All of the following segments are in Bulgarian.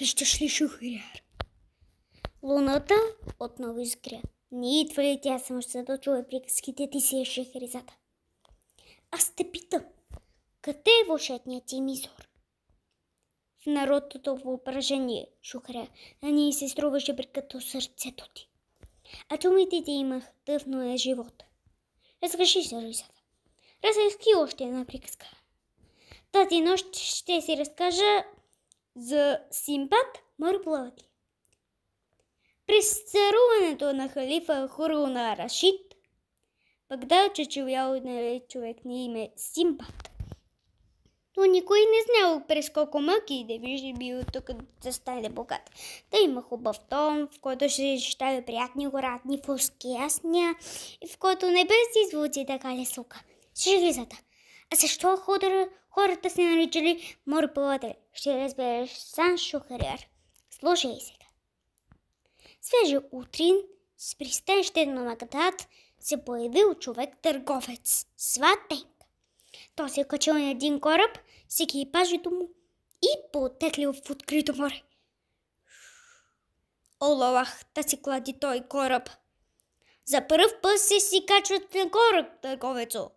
Вижте шлишу хряр. Луната отново изгря. Не идва ли тя само ще дочува приказките ти си е Аз те питам, къде е вълшетният ти мизор? В народното въображение, шухря, на ние се струваше като сърцето ти. А думите ти имах тъвно е живота. Разреши се, Лисата. Разреши още една приказка. Тази нощ ще си разкажа за Симбад Мърблади. През царуването на халифа Хургуна Рашид, Багдад е чечевял нарече човек на име Симбад. Но никой не знал през колко мъки да вижда бил тук да стане богат. Да има хубав тон, в който ще щава приятни горатни фуски ясния и в който не си звучи така лесука. Шевизата. А защо хора, хората се наричали морпалатели? Ще разбереш сам Шухаряр. Слушай сега. Свежа утрин с пристанище на Магадат се появил човек-търговец, сватен. Той се е качил на един кораб с екипажито му и потеклил в открито море. Олалах, да си клади той кораб. За първ път се си качват на кораб, търговецо,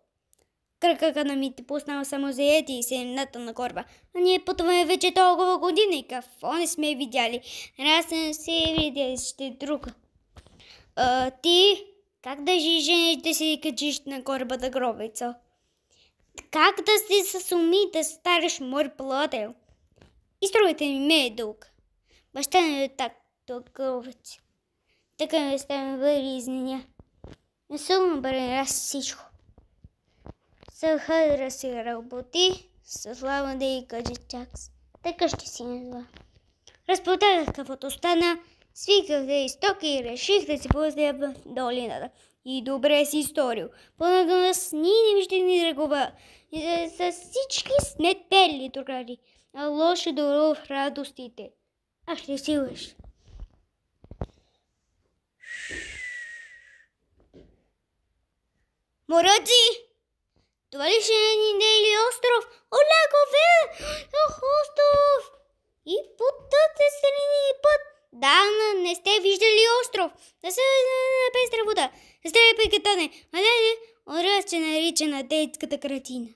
Кръкъка на ми те пуснал само заети и седемната на горба. А ние пътуваме вече толкова години. Какво не сме видяли? Раз не се видяли, ще е друг. А, ти как да жениш да си качиш на горбата гробица? Как да си с уми да стариш мой плател? И строгата ми ме е дълг. Баща не е так, тук Така не ставам въри изненя. Не съм обрен раз всичко. Са хъдра си работи, слава да и каже чакс. Така ще си зла. Разпродадах каквото стана, свиках да е стоки и реших да се пусля в долината. И добре си сторил. Понага нас ни не вижте ни драгова. И да са всички снетели тогради. А лошо добро в радостите. А ще си лъж. Моръци! Това ли ще е един дейли остров? Оляков е! Остров! И страни и път. Да, не сте виждали остров. Да се на пестра вода. Здравей, катане. Аля ли? Ораз, че нарича на детската картина.